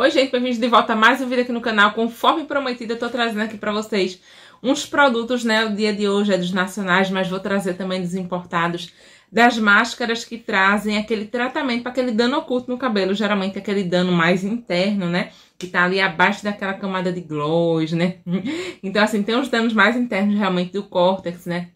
Oi, gente, bem-vindos de volta a mais um vídeo aqui no canal. Conforme prometido, eu tô trazendo aqui para vocês uns produtos, né? O dia de hoje é dos nacionais, mas vou trazer também dos importados, das máscaras que trazem aquele tratamento para aquele dano oculto no cabelo, geralmente é aquele dano mais interno, né? Que tá ali abaixo daquela camada de gloss, né? Então, assim, tem os danos mais internos realmente do córtex, né?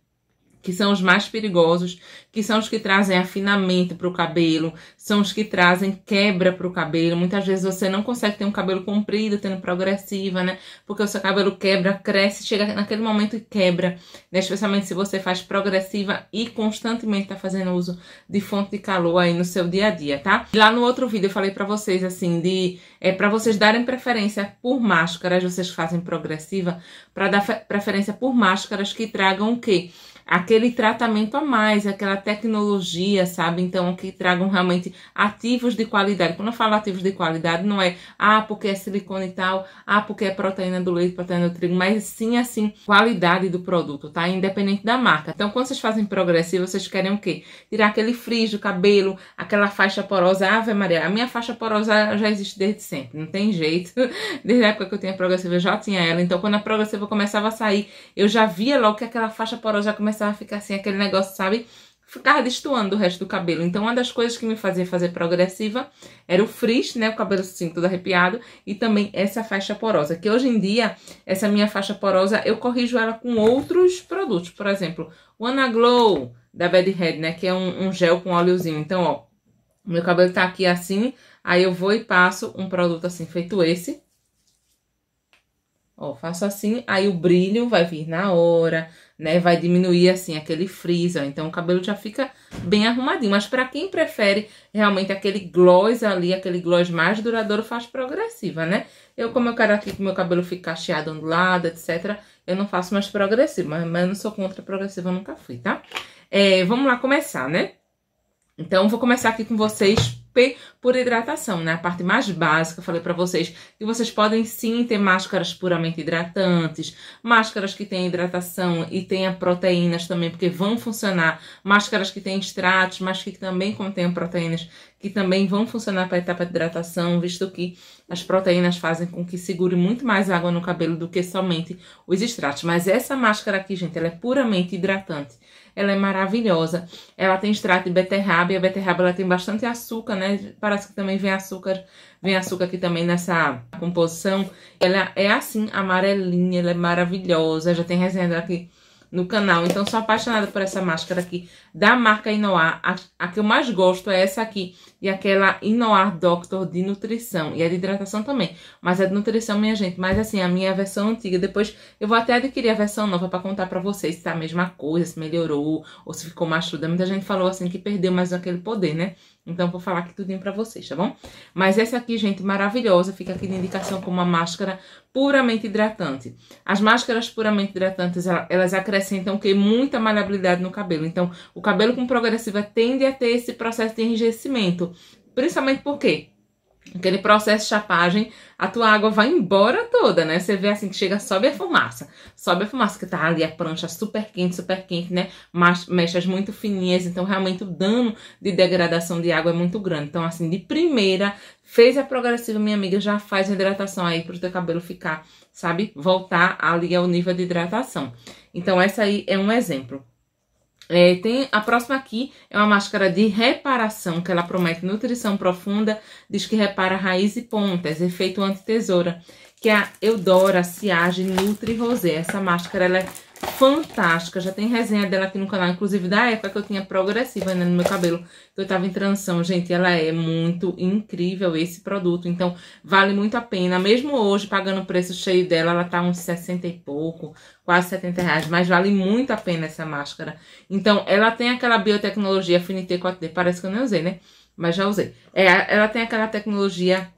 que são os mais perigosos, que são os que trazem afinamento para o cabelo, são os que trazem quebra para o cabelo. Muitas vezes você não consegue ter um cabelo comprido, tendo progressiva, né? Porque o seu cabelo quebra, cresce, chega naquele momento e quebra, né? Especialmente se você faz progressiva e constantemente tá fazendo uso de fonte de calor aí no seu dia a dia, tá? Lá no outro vídeo eu falei para vocês assim de é para vocês darem preferência por máscaras, vocês fazem progressiva para dar preferência por máscaras que tragam o quê? aquele tratamento a mais, aquela tecnologia, sabe? Então, que tragam realmente ativos de qualidade. Quando eu falo ativos de qualidade, não é, ah, porque é silicone e tal, ah, porque é proteína do leite, proteína do trigo, mas sim, assim, qualidade do produto, tá? Independente da marca. Então, quando vocês fazem progressivo, vocês querem o quê? Tirar aquele frizz do cabelo, aquela faixa porosa. Ave Maria, a minha faixa porosa já existe desde sempre, não tem jeito. Desde a época que eu tinha progressiva, eu já tinha ela. Então, quando a progressiva começava a sair, eu já via logo que aquela faixa porosa começava começava a ficar assim, aquele negócio, sabe? Ficava destoando o resto do cabelo. Então, uma das coisas que me fazia fazer progressiva era o frizz, né? O cabelo assim, todo arrepiado. E também essa faixa porosa. Que hoje em dia, essa minha faixa porosa, eu corrijo ela com outros produtos. Por exemplo, o Anaglow da Bad Head, né? Que é um, um gel com óleozinho. Então, ó, meu cabelo tá aqui assim. Aí eu vou e passo um produto assim, feito esse. Ó, faço assim, aí o brilho vai vir na hora, né? Vai diminuir assim aquele frizz, ó. Então o cabelo já fica bem arrumadinho. Mas para quem prefere realmente aquele gloss ali, aquele gloss mais duradouro, faz progressiva, né? Eu, como eu quero aqui que meu cabelo fique cacheado, ondulado, etc., eu não faço mais progressiva, mas eu não sou contra progressiva, eu nunca fui, tá? É, vamos lá começar, né? Então, vou começar aqui com vocês por hidratação, né? A parte mais básica, eu falei para vocês que vocês podem sim ter máscaras puramente hidratantes, máscaras que têm hidratação e tenha proteínas também, porque vão funcionar, máscaras que têm extratos, mas que também contêm proteínas, que também vão funcionar para a etapa de hidratação, visto que as proteínas fazem com que segure muito mais água no cabelo do que somente os extratos. Mas essa máscara aqui, gente, ela é puramente hidratante. Ela é maravilhosa. Ela tem extrato de beterraba e a beterraba ela tem bastante açúcar, né? Parece que também vem açúcar, vem açúcar aqui também nessa composição. Ela é assim, amarelinha, ela é maravilhosa. Já tem resenha dela aqui no canal. Então, sou apaixonada por essa máscara aqui da marca Inoar, a, a, que eu mais gosto é essa aqui. E aquela Inoar Doctor de nutrição. E é de hidratação também. Mas é de nutrição, minha gente. Mas assim, a minha versão antiga. Depois eu vou até adquirir a versão nova para contar para vocês se tá a mesma coisa, se melhorou ou se ficou machuda. Muita gente falou assim que perdeu mais aquele poder, né? Então, vou falar aqui tudinho pra vocês, tá bom? Mas essa aqui, gente, maravilhosa. Fica aqui na indicação como uma máscara puramente hidratante. As máscaras puramente hidratantes, elas acrescentam que muita maleabilidade no cabelo. Então, o o cabelo com progressiva tende a ter esse processo de enrijecimento, principalmente porque aquele processo de chapagem, a tua água vai embora toda, né? Você vê assim que chega, sobe a fumaça, sobe a fumaça que tá ali a prancha super quente, super quente, né? Mas, mechas muito fininhas, então realmente o dano de degradação de água é muito grande. Então assim, de primeira, fez a progressiva, minha amiga, já faz a hidratação aí pro teu cabelo ficar, sabe? Voltar ali ao nível de hidratação. Então essa aí é um exemplo. É, tem a próxima aqui é uma máscara de reparação que ela promete nutrição profunda, diz que repara raiz e pontas, efeito antitesoura, que é a Eudora Siage Nutri Rosé. Essa máscara ela é fantástica. Já tem resenha dela aqui no canal, inclusive da época que eu tinha progressiva né, no meu cabelo, que então, eu tava em transição. Gente, ela é muito incrível esse produto, então vale muito a pena. Mesmo hoje, pagando o preço cheio dela, ela tá uns 60 e pouco, quase 70 reais, mas vale muito a pena essa máscara. Então, ela tem aquela biotecnologia affinity 4D, parece que eu nem usei, né? Mas já usei. É, ela tem aquela tecnologia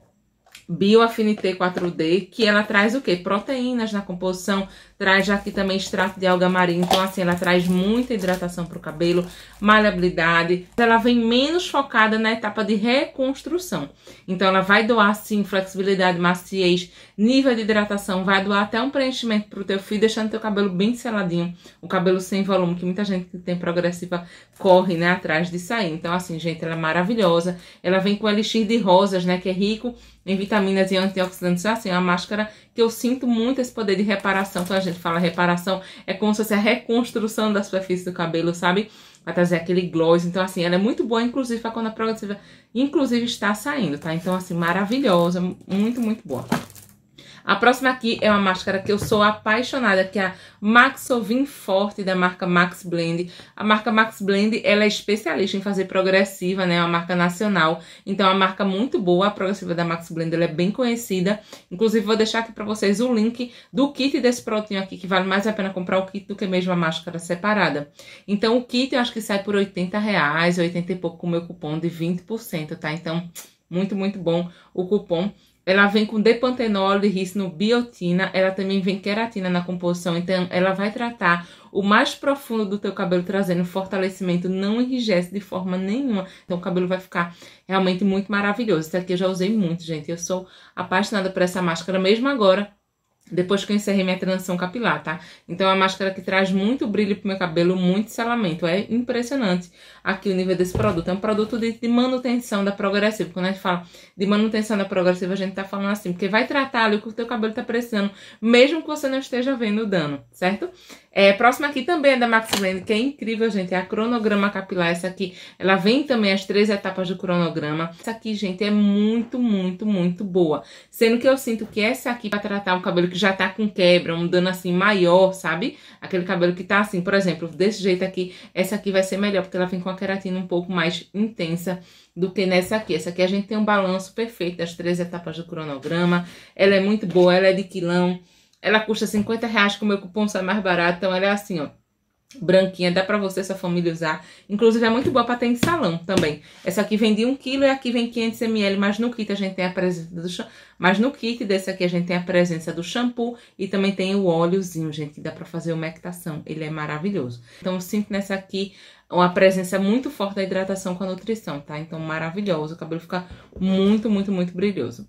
Bioaffinité 4D, que ela traz o quê? Proteínas na composição, Traz aqui também extrato de alga marinha. Então, assim, ela traz muita hidratação para o cabelo, maleabilidade. Ela vem menos focada na etapa de reconstrução. Então, ela vai doar, sim, flexibilidade, maciez, nível de hidratação. Vai doar até um preenchimento para o teu fio, deixando teu cabelo bem seladinho. O cabelo sem volume, que muita gente que tem progressiva corre, né, atrás disso aí. Então, assim, gente, ela é maravilhosa. Ela vem com elixir de rosas, né, que é rico em vitaminas e antioxidantes. Então, assim, é uma máscara que eu sinto muito esse poder de reparação. Então, gente fala reparação, é como se fosse a reconstrução da superfície do cabelo, sabe? Vai trazer aquele gloss. Então, assim, ela é muito boa, inclusive, pra quando a progressiva, inclusive, está saindo, tá? Então, assim, maravilhosa, muito, muito boa. A próxima aqui é uma máscara que eu sou apaixonada, que é a Maxovin Forte, da marca Max Blend. A marca Max Blend, ela é especialista em fazer progressiva, né? É uma marca nacional, então é uma marca muito boa. A progressiva da Max Blend, ela é bem conhecida. Inclusive, vou deixar aqui para vocês o link do kit desse produtinho aqui, que vale mais a pena comprar o kit do que mesmo a máscara separada. Então, o kit eu acho que sai por 80 reais, 80 e pouco com o meu cupom de 20%, tá? Então, muito, muito bom o cupom. Ela vem com depantenol de biotina ela também vem queratina na composição, então ela vai tratar o mais profundo do teu cabelo, trazendo fortalecimento, não enrijece de forma nenhuma. Então o cabelo vai ficar realmente muito maravilhoso. Isso aqui eu já usei muito, gente. Eu sou apaixonada por essa máscara mesmo agora depois que eu encerrei minha transição capilar, tá? Então, é uma máscara que traz muito brilho pro meu cabelo, muito selamento. É impressionante aqui o nível desse produto. É um produto de, de manutenção da progressiva. Quando a gente fala de manutenção da progressiva, a gente tá falando assim, porque vai tratar ali o que o teu cabelo tá precisando, mesmo que você não esteja vendo o dano, certo? É, próxima aqui também é da Maxilene, que é incrível, gente. É a cronograma capilar. Essa aqui, ela vem também as três etapas do cronograma. Essa aqui, gente, é muito, muito, muito boa. Sendo que eu sinto que essa aqui, pra tratar um cabelo que já tá com quebra, um dano assim maior, sabe? Aquele cabelo que tá assim, por exemplo, desse jeito aqui, essa aqui vai ser melhor, porque ela vem com a queratina um pouco mais intensa do que nessa aqui. Essa aqui a gente tem um balanço perfeito das três etapas do cronograma. Ela é muito boa, ela é de quilão. Ela custa 50 reais, com o meu cupom sai mais barato. Então ela é assim, ó. Branquinha, dá pra você e sua família usar. Inclusive, é muito boa pra ter em salão também. Essa aqui vem de 1 kg e aqui vem 500ml, mas no kit a gente tem a presença do shampoo. Mas no kit desse aqui a gente tem a presença do shampoo e também tem o óleozinho, gente, que dá pra fazer umectação. Ele é maravilhoso. Então, eu sinto nessa aqui uma presença muito forte da hidratação com a nutrição, tá? Então, maravilhoso. O cabelo fica muito, muito, muito brilhoso.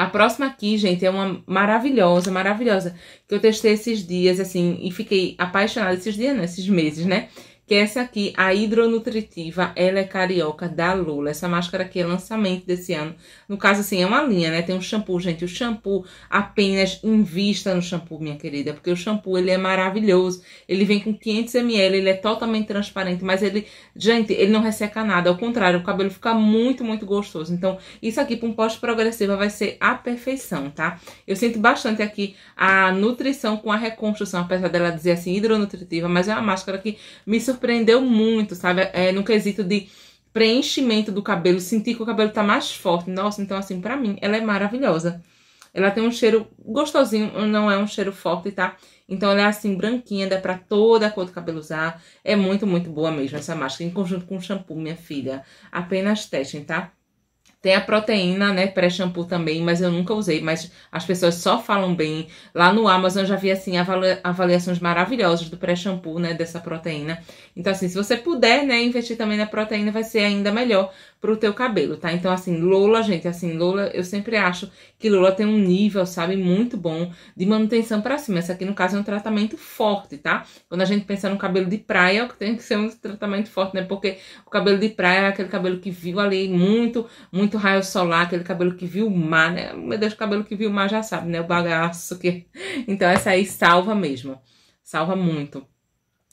A próxima aqui, gente, é uma maravilhosa, maravilhosa, que eu testei esses dias, assim, e fiquei apaixonada esses dias, né? esses meses, né? que essa aqui, a hidronutritiva, ela é carioca da Lula. Essa máscara aqui é lançamento desse ano. No caso, assim, é uma linha, né? Tem um shampoo, gente. O shampoo, apenas invista no shampoo, minha querida. Porque o shampoo, ele é maravilhoso. Ele vem com 500ml, ele é totalmente transparente. Mas ele, gente, ele não resseca nada. Ao contrário, o cabelo fica muito, muito gostoso. Então, isso aqui para um pós-progressiva vai ser a perfeição, tá? Eu sinto bastante aqui a nutrição com a reconstrução. Apesar dela dizer assim, hidronutritiva. Mas é uma máscara que me surpreende surpreendeu muito, sabe? É, no quesito de preenchimento do cabelo, sentir que o cabelo tá mais forte. Nossa, então assim, para mim, ela é maravilhosa. Ela tem um cheiro gostosinho, não é um cheiro forte, tá? Então ela é assim, branquinha, dá pra toda a cor do cabelo usar. É muito, muito boa mesmo essa máscara, em conjunto com o shampoo, minha filha. Apenas testem, tá? Tem a proteína, né, pré-shampoo também, mas eu nunca usei, mas as pessoas só falam bem. Lá no Amazon já vi, assim, avaliações maravilhosas do pré-shampoo, né, dessa proteína. Então, assim, se você puder, né, investir também na proteína, vai ser ainda melhor, pro teu cabelo, tá? Então, assim, Lola, gente, assim, Lola, eu sempre acho que Lola tem um nível, sabe, muito bom de manutenção para cima. Esse aqui, no caso, é um tratamento forte, tá? Quando a gente pensa no cabelo de praia, é tem que ser um tratamento forte, né? Porque o cabelo de praia é aquele cabelo que viu ali muito, muito raio solar, aquele cabelo que viu mar, né? Meu Deus, o cabelo que viu mar já sabe, né? O bagaço que... Então, essa aí salva mesmo. Salva muito.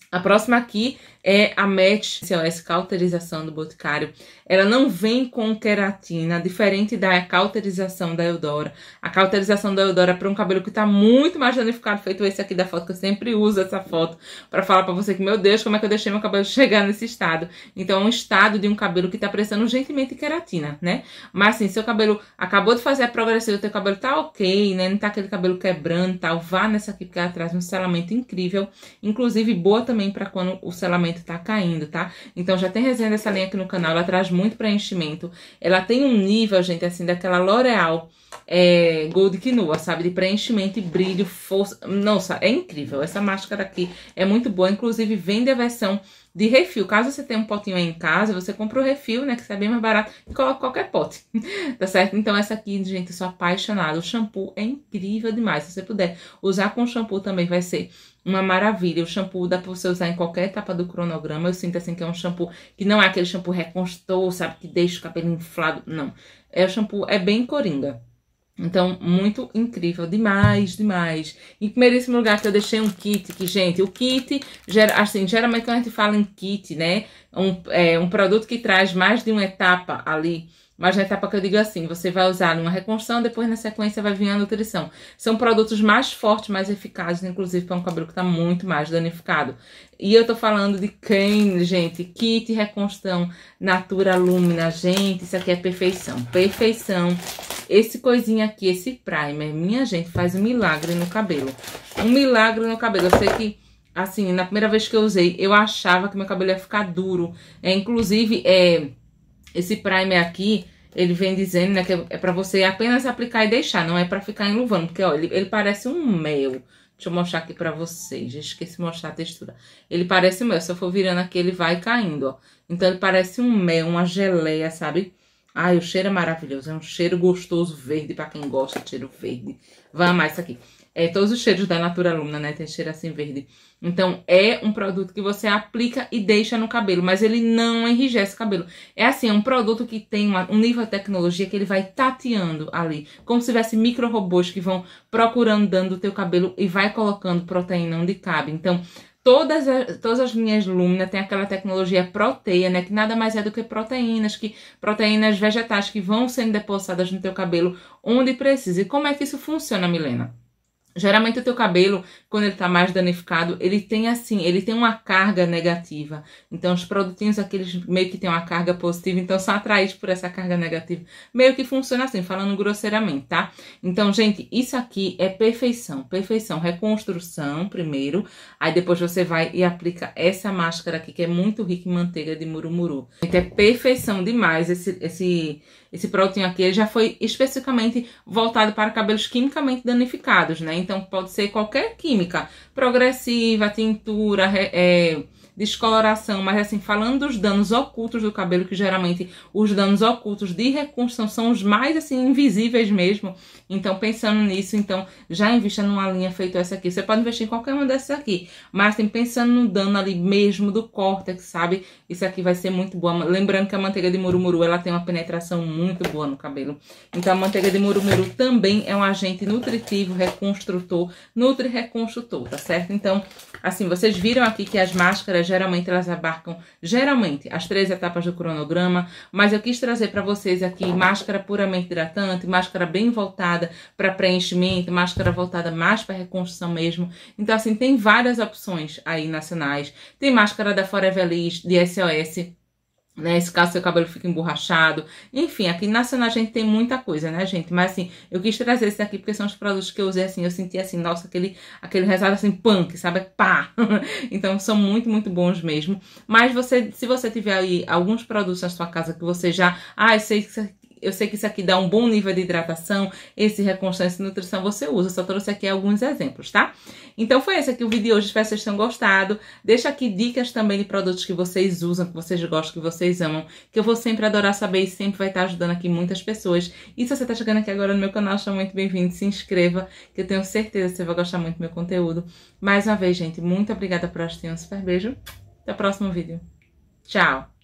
A próxima aqui é a match CLS cauterização do Boticário. Ela não vem com queratina, diferente da cauterização da Eudora. A cauterização da Eudora é para um cabelo que está muito mais danificado, feito esse aqui da foto, que eu sempre uso essa foto para falar para você que, meu Deus, como é que eu deixei meu cabelo chegar nesse estado? Então, é um estado de um cabelo que está precisando urgentemente de queratina, né? Mas, assim, seu cabelo acabou de fazer a progressiva, teu cabelo tá ok, né? Não tá aquele cabelo quebrando tal. Vá nessa aqui, porque ela traz um selamento incrível. Inclusive, boa também para quando o selamento preenchimento tá caindo, tá? Então já tem resenha dessa linha aqui no canal, ela traz muito preenchimento. Ela tem um nível, gente, assim, daquela L'Oreal é, Gold Quinoa, sabe? De preenchimento e brilho, força. Nossa, é incrível. Essa máscara aqui é muito boa. Inclusive, vende a versão de refil. Caso você tenha um potinho aí em casa, você compra o refil, né? Que sai bem mais barato e coloca qualquer pote, tá certo? Então, essa aqui, gente, eu sou apaixonada. O shampoo é incrível demais. Se você puder usar com shampoo também vai ser uma maravilha. O shampoo dá pra você usar em qualquer etapa do cronograma. Eu sinto assim que é um shampoo que não é aquele shampoo reconstrutor, sabe? Que deixa o cabelo inflado. Não. É o shampoo, é bem coringa. Então, muito incrível, demais, demais. Em primeiríssimo lugar que eu deixei um kit, que, gente, o kit, assim, geralmente quando a gente fala em kit, né, um, é, um produto que traz mais de uma etapa ali, mas na etapa que eu digo assim, você vai usar numa reconstrução, depois na sequência vai vir a nutrição. São produtos mais fortes, mais eficazes, inclusive para um cabelo que está muito mais danificado. E eu tô falando de quem, gente? Kit Reconstrução Natura Lumina, gente, isso aqui é perfeição, perfeição. Esse coisinha aqui, esse primer, minha gente, faz um milagre no cabelo. Um milagre no cabelo. Eu sei que assim, na primeira vez que eu usei, eu achava que meu cabelo ia ficar duro. É, inclusive, é esse primer aqui, ele vem dizendo né, que é para você apenas aplicar e deixar, não é para ficar enluvando, porque ó, ele, ele parece um mel. Deixa eu mostrar aqui para vocês, esqueci de mostrar a textura. Ele parece um mel, se eu for virando aqui ele vai caindo, ó. Então ele parece um mel, uma geleia, sabe? Ai, o cheiro é maravilhoso, é um cheiro gostoso, verde, para quem gosta de cheiro verde. Vai amar isso aqui. É, todos os cheiros da Natura Lumina, né? Tem cheiro assim verde. Então, é um produto que você aplica e deixa no cabelo, mas ele não enrijece o cabelo. É assim, é um produto que tem uma, um nível de tecnologia que ele vai tateando ali, como se tivesse micro-robôs que vão procurando dando o teu cabelo e vai colocando proteína onde cabe. Então, todas as, todas as linhas Lumina têm aquela tecnologia proteia, né? Que nada mais é do que proteínas, que proteínas vegetais que vão sendo depositadas no teu cabelo onde precisa. E como é que isso funciona, Milena? Geralmente o teu cabelo, quando ele tá mais danificado, ele tem assim, ele tem uma carga negativa. Então os produtinhos aqueles meio que tem uma carga positiva, então são atraídos por essa carga negativa. Meio que funciona assim, falando grosseiramente, tá? Então, gente, isso aqui é perfeição, perfeição, reconstrução primeiro, aí depois você vai e aplica essa máscara aqui que é muito rica em manteiga de murumuru. Gente, é perfeição demais esse esse esse produtinho aqui já foi especificamente voltado para cabelos quimicamente danificados, né? Então pode ser qualquer química, progressiva, tintura, é, descoloração, mas assim, falando dos danos ocultos do cabelo, que geralmente os danos ocultos de reconstrução são os mais assim invisíveis mesmo. Então, pensando nisso, então já invista numa linha feita essa aqui. Você pode investir em qualquer uma dessas aqui, mas assim, pensando no dano ali mesmo do córtex, sabe? Isso aqui vai ser muito boa. Lembrando que a manteiga de murumuru, ela tem uma penetração muito boa no cabelo. Então, a manteiga de murumuru também é um agente nutritivo, reconstrutor, nutre-reconstrutor, tá certo? Então, assim, vocês viram aqui que as máscaras Geralmente elas abarcam, geralmente, as três etapas do cronograma, mas eu quis trazer para vocês aqui máscara puramente hidratante, máscara bem voltada para preenchimento, máscara voltada mais para reconstrução mesmo. Então, assim, tem várias opções aí nacionais. Tem máscara da Forever Liz, de SOS, Nesse né, caso, seu cabelo fica emborrachado. Enfim, aqui nacional a gente tem muita coisa, né, gente? Mas, assim, eu quis trazer esse daqui porque são os produtos que eu usei, assim. Eu senti, assim, nossa, aquele, aquele resultado, assim, punk, sabe? Pá! então, são muito, muito bons mesmo. Mas, você, se você tiver aí alguns produtos na sua casa que você já... Ah, eu sei eu sei que isso aqui dá um bom nível de hidratação, esse reconstante de nutrição você usa, só trouxe aqui alguns exemplos, tá? Então foi esse aqui o vídeo de hoje, espero que vocês tenham gostado. Deixa aqui dicas também de produtos que vocês usam, que vocês gostam, que vocês amam, que eu vou sempre adorar saber e sempre vai estar ajudando aqui muitas pessoas. E se você está chegando aqui agora no meu canal, seja muito bem-vindo, se inscreva, que eu tenho certeza que você vai gostar muito do meu conteúdo. Mais uma vez, gente, muito obrigada por assistir, um super beijo, até o próximo vídeo. Tchau!